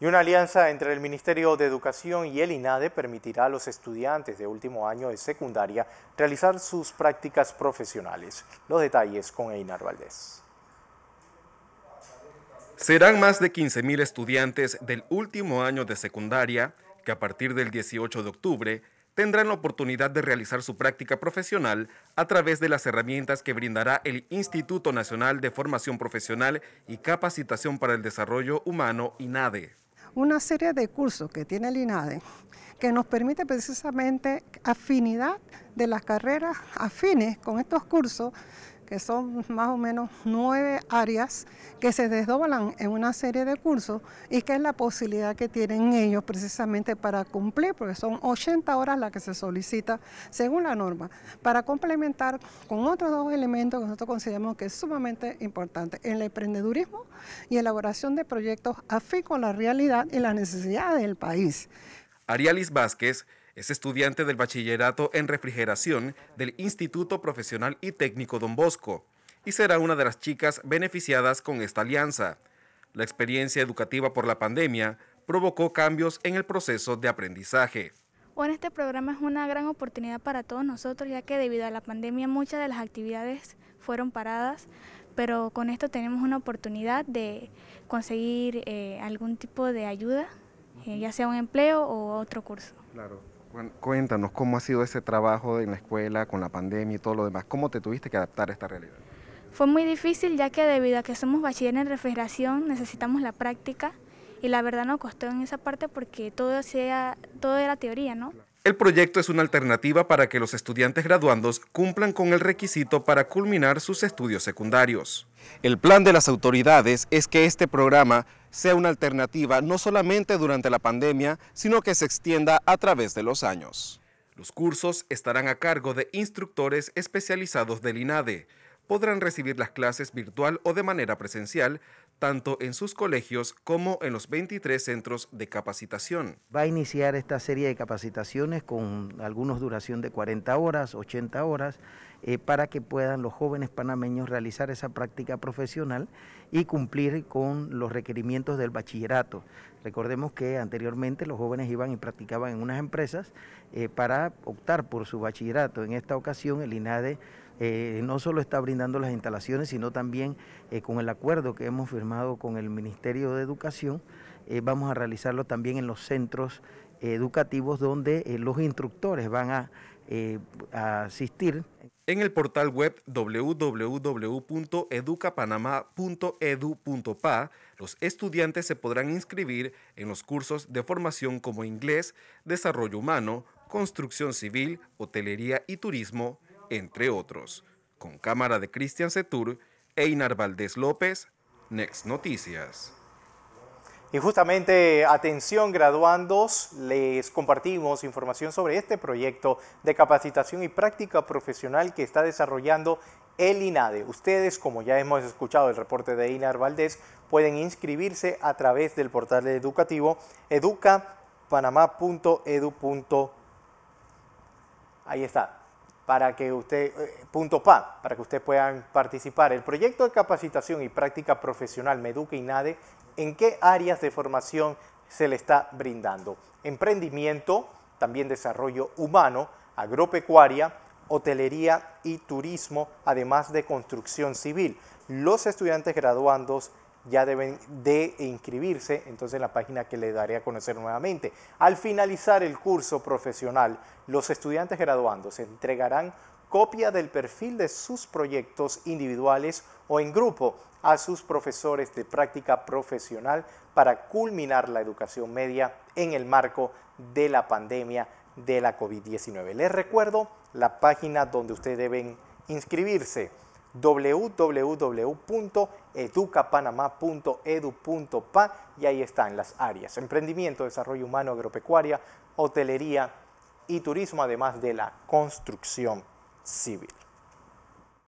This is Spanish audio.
Y una alianza entre el Ministerio de Educación y el INADE permitirá a los estudiantes de último año de secundaria realizar sus prácticas profesionales. Los detalles con Einar Valdés. Serán más de 15.000 estudiantes del último año de secundaria que a partir del 18 de octubre tendrán la oportunidad de realizar su práctica profesional a través de las herramientas que brindará el Instituto Nacional de Formación Profesional y Capacitación para el Desarrollo Humano, INADE una serie de cursos que tiene el INADE que nos permite precisamente afinidad de las carreras afines con estos cursos que son más o menos nueve áreas que se desdoblan en una serie de cursos y que es la posibilidad que tienen ellos precisamente para cumplir, porque son 80 horas las que se solicita según la norma, para complementar con otros dos elementos que nosotros consideramos que es sumamente importante, el emprendedurismo y elaboración de proyectos afín con la realidad y las necesidades del país. Arialis Vázquez es estudiante del bachillerato en refrigeración del Instituto Profesional y Técnico Don Bosco y será una de las chicas beneficiadas con esta alianza. La experiencia educativa por la pandemia provocó cambios en el proceso de aprendizaje. Bueno, este programa es una gran oportunidad para todos nosotros, ya que debido a la pandemia muchas de las actividades fueron paradas, pero con esto tenemos una oportunidad de conseguir eh, algún tipo de ayuda, eh, ya sea un empleo o otro curso. Claro. Cuéntanos cómo ha sido ese trabajo en la escuela con la pandemia y todo lo demás. ¿Cómo te tuviste que adaptar a esta realidad? Fue muy difícil ya que debido a que somos bachiller en refrigeración necesitamos la práctica y la verdad nos costó en esa parte porque todo, todo era teoría, ¿no? El proyecto es una alternativa para que los estudiantes graduandos cumplan con el requisito para culminar sus estudios secundarios. El plan de las autoridades es que este programa sea una alternativa no solamente durante la pandemia, sino que se extienda a través de los años. Los cursos estarán a cargo de instructores especializados del INADE, podrán recibir las clases virtual o de manera presencial, tanto en sus colegios como en los 23 centros de capacitación. Va a iniciar esta serie de capacitaciones con algunos duración de 40 horas, 80 horas, eh, para que puedan los jóvenes panameños realizar esa práctica profesional y cumplir con los requerimientos del bachillerato. Recordemos que anteriormente los jóvenes iban y practicaban en unas empresas eh, para optar por su bachillerato. En esta ocasión el INADE eh, no solo está brindando las instalaciones, sino también eh, con el acuerdo que hemos firmado con el Ministerio de Educación, eh, vamos a realizarlo también en los centros educativos donde los instructores van a, a asistir. En el portal web www.educapanama.edu.pa, los estudiantes se podrán inscribir en los cursos de formación como inglés, desarrollo humano, construcción civil, hotelería y turismo, entre otros. Con cámara de Cristian Setur, Einar Valdés López, Next Noticias. Y justamente, atención graduandos, les compartimos información sobre este proyecto de capacitación y práctica profesional que está desarrollando el INADE. Ustedes, como ya hemos escuchado el reporte de Einar Valdés, pueden inscribirse a través del portal educativo educapanamá.edu. Ahí está, para que usted, eh, punto PA, para que ustedes puedan participar. El proyecto de capacitación y práctica profesional Meduca NADE, ¿en qué áreas de formación se le está brindando? Emprendimiento, también desarrollo humano, agropecuaria, hotelería y turismo, además de construcción civil. Los estudiantes graduandos ya deben de inscribirse entonces en la página que le daré a conocer nuevamente. Al finalizar el curso profesional, los estudiantes graduando se entregarán copia del perfil de sus proyectos individuales o en grupo a sus profesores de práctica profesional para culminar la educación media en el marco de la pandemia de la COVID-19. Les recuerdo la página donde ustedes deben inscribirse www.educapanamá.edu.pa y ahí están las áreas, emprendimiento, desarrollo humano, agropecuaria, hotelería y turismo, además de la construcción civil.